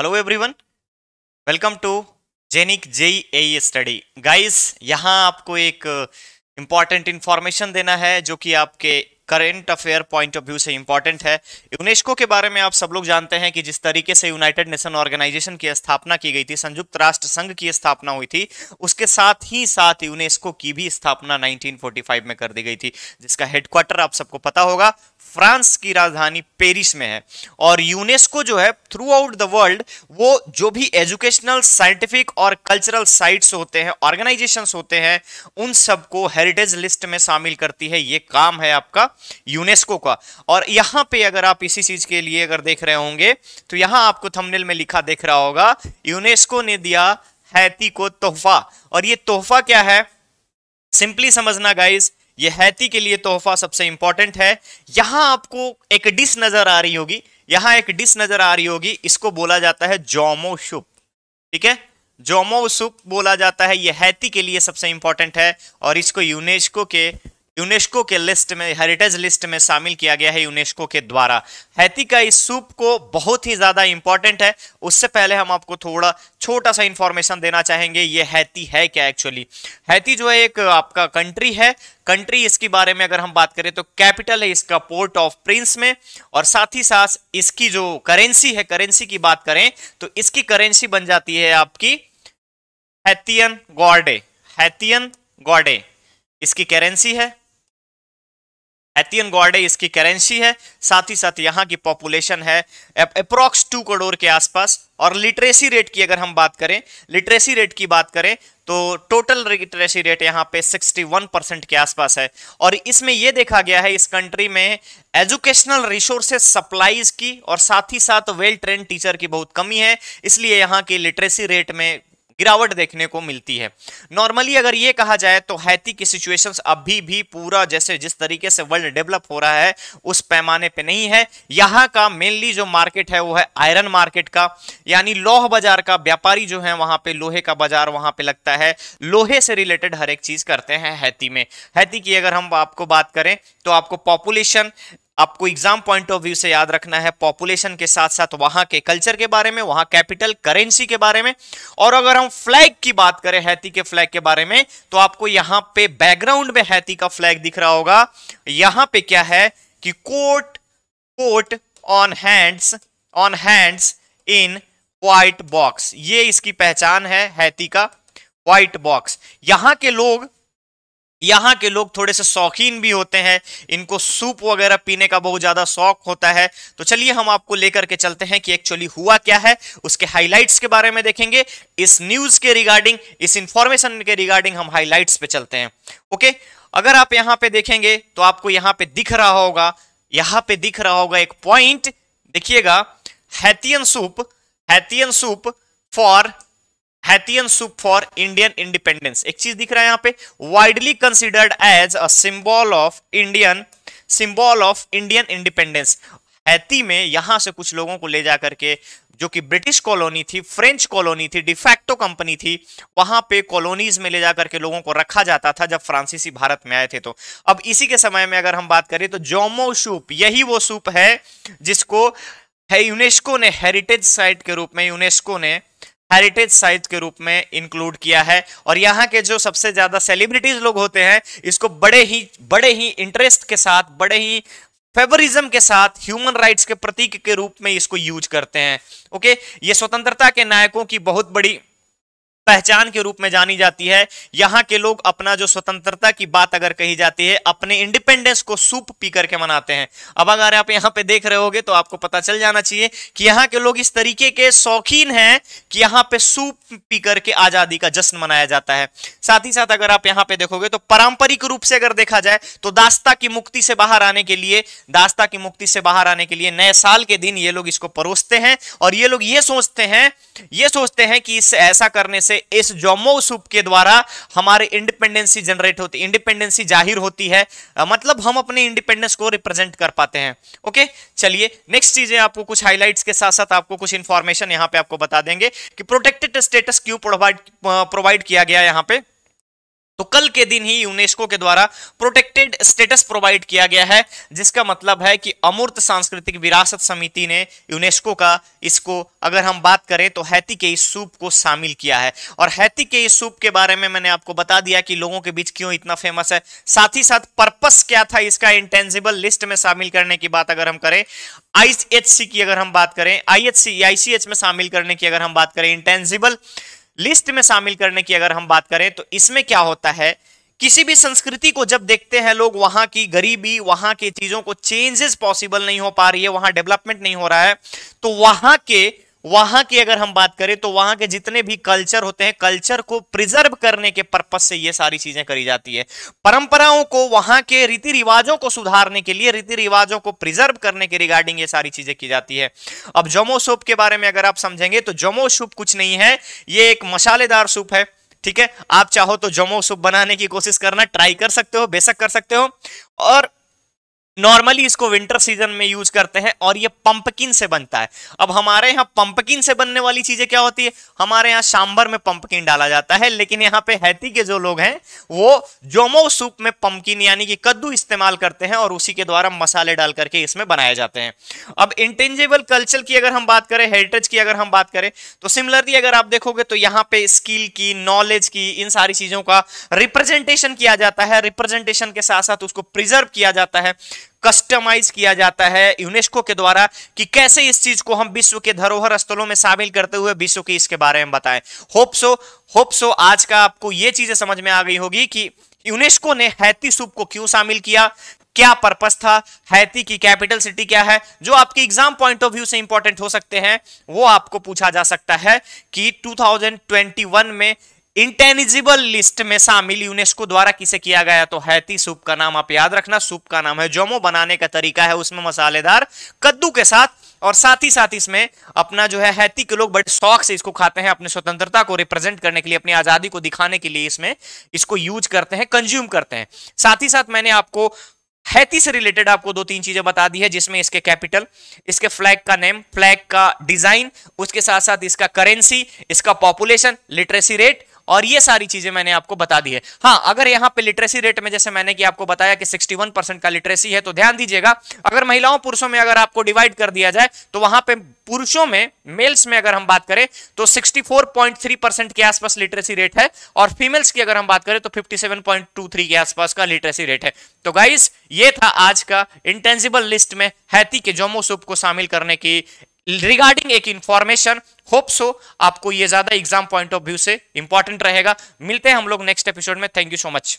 hello everyone welcome to Genic JE a study guys यहां आपको एक इम्पॉर्टेंट uh, इन्फॉर्मेशन देना है जो कि आपके current affair point of view से इम्पॉर्टेंट है यूनेस्को के बारे में आप सब लोग जानते हैं कि जिस तरीके से यूनाइटेड नेशन ऑर्गेनाइजेशन की स्थापना की गई थी संयुक्त राष्ट्र संघ की स्थापना हुई थी उसके साथ ही साथ यूनेस्को की भी स्थापना 1945 में कर दी गई थी जिसका हेडक्वार्टर आप सबको पता होगा फ्रांस की राजधानी पेरिस में है और यूनेस्को जो है थ्रू आउट द वर्ल्ड वो जो भी एजुकेशनल साइंटिफिक और कल्चरल साइट्स होते हैं ऑर्गेनाइजेशन होते हैं उन सबको हेरिटेज लिस्ट में शामिल करती है ये काम है आपका यूनेस्को का और यहां पे अगर आप इसी चीज के लिए अगर देख रहे होंगे तो यहां आपको थमनेल में लिखा देख रहा होगा यूनेस्को ने दिया हैती को तोहफा और ये तोहफा क्या है सिंपली समझना गाइज ये हैती के लिए तोहफा सबसे इंपॉर्टेंट है यहां आपको एक डिश नजर आ रही होगी यहां एक डिश नजर आ रही होगी इसको बोला जाता है जोमो शुप ठीक है जोमो सुप बोला जाता है यह हैती के लिए सबसे इंपॉर्टेंट है और इसको यूनेस्को के यूनेस्को के लिस्ट में हेरिटेज लिस्ट में शामिल किया गया है यूनेस्को के द्वारा हैती का इस सूप को बहुत ही ज़्यादा इंपॉर्टेंट है उससे पहले हम आपको थोड़ा छोटा सा इंफॉर्मेशन देना चाहेंगे ये हैती है क्या एक्चुअली हैती जो है एक आपका कंट्री है कंट्री इसके बारे में अगर हम बात करें तो कैपिटल है इसका पोर्ट ऑफ प्रिंस में और साथ ही साथ इसकी जो करेंसी है करेंसी की बात करें तो इसकी करेंसी बन जाती है आपकी हैतियन गॉडे हैतियन गॉडे इसकी करेंसी है एथियन गॉड है इसकी करेंसी है साथ ही साथ यहाँ की पॉपुलेशन है अप्रोक्स टू करोड़ के आसपास और लिटरेसी रेट की अगर हम बात करें लिटरेसी रेट की बात करें तो टोटल लिटरेसी रेट यहाँ पे 61 परसेंट के आसपास है और इसमें यह देखा गया है इस कंट्री में एजुकेशनल रिसोर्सेज सप्लाईज की और साथ ही साथ वेल ट्रेन टीचर की बहुत कमी है इसलिए यहाँ की लिटरेसी रेट में गिरावट देखने को मिलती है नॉर्मली अगर ये कहा जाए तो हैती की सिचुएशंस अभी भी पूरा जैसे जिस तरीके से वर्ल्ड डेवलप हो रहा है उस पैमाने पे नहीं है यहाँ का मेनली जो मार्केट है वो है आयरन मार्केट का यानी लोह बाजार का व्यापारी जो है वहां पे लोहे का बाजार वहां पे लगता है लोहे से रिलेटेड हर एक चीज करते हैं हैती में हैती की अगर हम आपको बात करें तो आपको पॉपुलेशन आपको एग्जाम पॉइंट ऑफ व्यू से याद रखना है पॉपुलेशन के साथ साथ वहां के कल्चर के बारे में वहां कैपिटल करेंसी के बारे में और अगर हम फ्लैग की बात करें हैती के फ्लैग के बारे में तो आपको यहां पे बैकग्राउंड में हैती का फ्लैग दिख रहा होगा यहां पे क्या है कि quote quote on hands on hands in white box ये इसकी पहचान है हैती का व्हाइट बॉक्स यहां के लोग यहाँ के लोग थोड़े से शौकीन भी होते हैं इनको सूप वगैरह पीने का बहुत ज़्यादा शौक होता है तो चलिए हम आपको लेकर के चलते हैं कि एक्चुअली हुआ क्या है उसके हाइलाइट्स के बारे में देखेंगे इस न्यूज़ के रिगार्डिंग इस इंफॉर्मेशन के रिगार्डिंग हम हाईलाइट्स पे चलते हैं ओके अगर आप यहाँ पे देखेंगे तो आपको यहाँ पे दिख रहा होगा यहाँ पे दिख रहा होगा एक पॉइंट देखिएगा Haitian soup Haitian soup for Haitian soup for Indian independence एक चीज दिख रहा है यहां पे widely considered as a symbol of Indian symbol of Indian independence Haiti में यहां से कुछ लोगों को ले जाकर के जो कि ब्रिटिश कॉलोनी थी फ्रेंच कॉलोनी थी डिफैक्टो कंपनी थी वहां पे कॉलोनीज में ले जाकर के लोगों को रखा जाता था जब फ्रांसीसी भारत में आए थे तो अब इसी के समय में अगर हम बात करें तो जोमो सूप यही वो सूप है जिसको है यूनेस्को ने हेरिटेज साइट के रूप में यूनेस्को ने हेरिटेज साइट के रूप में इंक्लूड किया है और यहाँ के जो सबसे ज्यादा सेलिब्रिटीज लोग होते हैं इसको बड़े ही बड़े ही इंटरेस्ट के साथ बड़े ही फेवरिज्म के साथ ह्यूमन राइट्स के प्रतीक के रूप में इसको यूज करते हैं ओके ये स्वतंत्रता के नायकों की बहुत बड़ी पहचान के रूप में जानी जाती है यहाँ के लोग अपना जो स्वतंत्रता की बात अगर कही जाती है अपने इंडिपेंडेंस को सूप पी करके मनाते हैं अब अगर आप यहाँ पे देख रहे होगे तो आपको पता चल जाना चाहिए कि यहाँ के लोग इस तरीके के शौकीन हैं कि यहाँ पे सूप पी करके आजादी का जश्न मनाया जाता है साथ ही साथ अगर आप यहाँ पे देखोगे तो पारंपरिक रूप से अगर देखा जाए तो दास्ता की मुक्ति से बाहर आने के लिए दास्ता की मुक्ति से बाहर आने के लिए नए साल के दिन ये लोग इसको परोसते हैं और ये लोग ये सोचते हैं ये सोचते हैं कि इससे ऐसा करने से इस जोमो सूप के द्वारा हमारे इंडिपेंडेंसी जनरेट होती इंडिपेंडेंसी जाहिर होती है मतलब हम अपने इंडिपेंडेंस को रिप्रेजेंट कर पाते हैं ओके चलिए नेक्स्ट चीजें आपको कुछ हाईलाइट्स के साथ साथ आपको कुछ इंफॉर्मेशन यहाँ पे आपको बता देंगे कि प्रोटेक्टेड स्टेटस क्यों प्रोवाइड प्रोवाइड किया गया यहाँ पे तो कल के दिन ही यूनेस्को के द्वारा प्रोटेक्टेड स्टेटस प्रोवाइड किया गया है जिसका मतलब है कि अमूर्त सांस्कृतिक विरासत समिति ने यूनेस्को का इसको अगर हम बात करें तो हैती के इस सूप को शामिल किया है और हैती के इस सूप के बारे में मैंने आपको बता दिया कि लोगों के बीच क्यों इतना फेमस है साथ ही साथ पर्पस क्या था इसका इंटेंजिबल लिस्ट में शामिल करने की बात अगर हम करें आई की अगर हम बात करें आईएचसी आईसीएच में शामिल करने की अगर हम बात करें इंटेंजिबल लिस्ट में शामिल करने की अगर हम बात करें तो इसमें क्या होता है किसी भी संस्कृति को जब देखते हैं लोग वहां की गरीबी वहां की चीजों को चेंजेस पॉसिबल नहीं हो पा रही है वहां डेवलपमेंट नहीं हो रहा है तो वहां के वहां की अगर हम बात करें तो वहां के जितने भी कल्चर होते हैं कल्चर को प्रिजर्व करने के पर्पज से ये सारी चीजें करी जाती है परंपराओं को वहां के रीति रिवाजों को सुधारने के लिए रीति रिवाजों को प्रिजर्व करने के रिगार्डिंग ये सारी चीजें की जाती है अब जमो सूप के बारे में अगर आप समझेंगे तो जमो सूप कुछ नहीं है ये एक मसालेदार सूप है ठीक है आप चाहो तो जमो सूप बनाने की कोशिश करना ट्राई कर सकते हो बेशक कर सकते हो और नॉर्मली इसको विंटर सीजन में यूज करते हैं और ये पंपकिन से बनता है अब हमारे यहाँ पंपकिन से बनने वाली चीजें क्या होती है हमारे यहाँ सांबर में पंपकिन डाला जाता है लेकिन यहाँ पे हैती के जो लोग हैं वो जोमो सूप में पंपकिन यानी कि कद्दू इस्तेमाल करते हैं और उसी के द्वारा मसाले डाल करके इसमें बनाए जाते हैं अब इंटेंजेबल कल्चर की अगर हम बात करें हेरिटेज की अगर हम बात करें तो सिमिलरली अगर आप देखोगे तो यहाँ पे स्किल की नॉलेज की इन सारी चीजों का रिप्रेजेंटेशन किया जाता है रिप्रेजेंटेशन के साथ साथ उसको प्रिजर्व किया जाता है कस्टमाइज किया जाता है यूनेस्को के द्वारा कि कैसे इस चीज को हम विश्व के धरोहर स्थलों में शामिल करते हुए विश्व की इसके बारे में बताएं होप सो होप सो आज का आपको ये चीजें समझ में आ गई होगी कि यूनेस्को ने हैती सूप को क्यों शामिल किया क्या पर्पस था हैती की कैपिटल सिटी क्या है जो आपके एग्जाम पॉइंट ऑफ व्यू से इंपॉर्टेंट हो सकते हैं वो आपको पूछा जा सकता है कि 2021 में इंटेलिजिबल लिस्ट में शामिल यूनेस्को द्वारा किसे किया गया तो हैती सूप का नाम आप याद रखना सूप का नाम है जोमो बनाने का तरीका है उसमें मसालेदार कद्दू के साथ और साथ ही साथ इसमें अपना जो है हैती के लोग बड़े शौक से इसको खाते हैं अपनी स्वतंत्रता को रिप्रेजेंट करने के लिए अपनी आजादी को दिखाने के लिए इसमें इसको यूज करते हैं कंज्यूम करते हैं साथ ही साथ मैंने आपको हैती से रिलेटेड आपको दो तीन चीजें बता दी है जिसमें इसके कैपिटल इसके फ्लैग का नेम फ्लैग का डिजाइन उसके साथ साथ इसका करेंसी इसका पॉपुलेशन लिटरेसी रेट और ये सारी चीजें मैंने आपको बता दी है हाँ अगर यहाँ पे लिटरेसी रेट में जैसे मैंने कि आपको बताया कि 61 परसेंट का लिटरेसी है तो ध्यान दीजिएगा अगर महिलाओं पुरुषों में अगर आपको डिवाइड कर दिया जाए तो वहां पे पुरुषों में मेल्स में अगर हम बात करें तो 64.3 परसेंट के आसपास लिटरेसी रेट है और फीमेल्स की अगर हम बात करें तो फिफ्टी के आसपास का लिटरेसी रेट है तो गाइस ये था आज का इंटेंजिबल लिस्ट में हैती के जोमो जोमोसुप को शामिल करने की रिगार्डिंग एक इंफॉर्मेशन होप सो आपको ये ज्यादा एग्जाम पॉइंट ऑफ व्यू से इंपॉर्टेंट रहेगा मिलते हैं हम लोग नेक्स्ट एपिसोड में थैंक यू सो मच